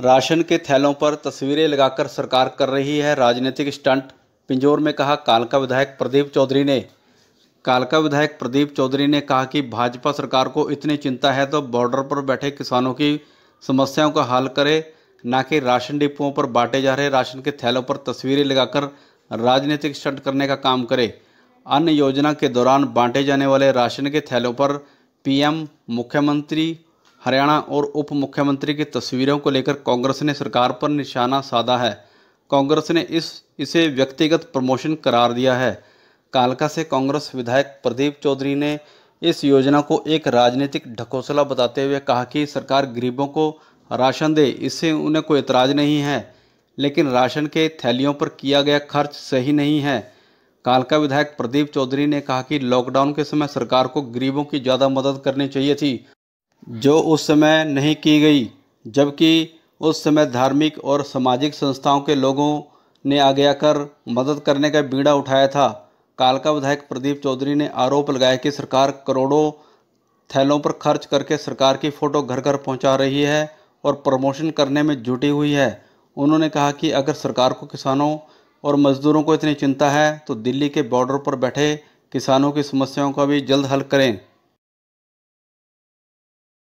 ration के थैलों पर तस्वीरें लगाकर सरकार कर रही है राजनीतिक स्टंट पिंजौर में कहा कालका विधायक प्रदीप चौधरी ने कालका विधायक प्रदीप चौधरी ने कहा कि भाजपा सरकार को इतनी चिंता है तो बॉर्डर पर बैठे किसानों की समस्याओं का हल करे ना कि राशन डिपुओं पर बांटे जा रहे राशन के थैलों पर तस्वीरें लगाकर राजनीतिक स्टंट करने का काम करे अन्य योजना के दौरान बांटे जाने वाले राशन के थैलों पर पीएम मुख्यमंत्री हरियाणा और उप मुख्यमंत्री की तस्वीरों को लेकर कांग्रेस ने सरकार पर निशाना साधा है कांग्रेस ने इस इसे व्यक्तिगत प्रमोशन करार दिया है कालका से कांग्रेस विधायक प्रदीप चौधरी ने इस योजना को एक राजनीतिक ढकोसला बताते हुए कहा कि सरकार गरीबों को राशन दे इससे उन्हें कोई इतराज़ नहीं है लेकिन राशन के थैलियों पर किया गया खर्च सही नहीं है कालका विधायक प्रदीप चौधरी ने कहा कि लॉकडाउन के समय सरकार को गरीबों की ज़्यादा मदद करनी चाहिए थी जो उस समय नहीं की गई जबकि उस समय धार्मिक और सामाजिक संस्थाओं के लोगों ने आगे आकर मदद करने का बीड़ा उठाया था कालका विधायक प्रदीप चौधरी ने आरोप लगाया कि सरकार करोड़ों थैलों पर खर्च करके सरकार की फ़ोटो घर घर पहुंचा रही है और प्रमोशन करने में जुटी हुई है उन्होंने कहा कि अगर सरकार को किसानों और मजदूरों को इतनी चिंता है तो दिल्ली के बॉर्डर पर बैठे किसानों की समस्याओं का भी जल्द हल करें